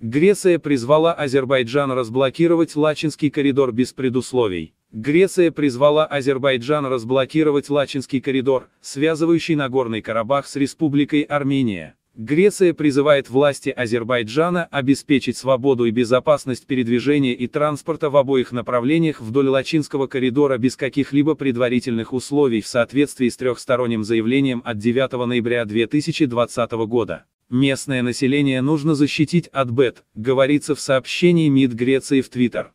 Греция призвала Азербайджан разблокировать Лачинский коридор без предусловий. Греция призвала Азербайджан разблокировать Лачинский коридор, связывающий Нагорный Карабах с Республикой Армения. Греция призывает власти Азербайджана обеспечить свободу и безопасность передвижения и транспорта в обоих направлениях вдоль Лачинского коридора без каких-либо предварительных условий в соответствии с трехсторонним заявлением от 9 ноября 2020 года. Местное население нужно защитить от бед, говорится в сообщении МИД Греции в Твиттер.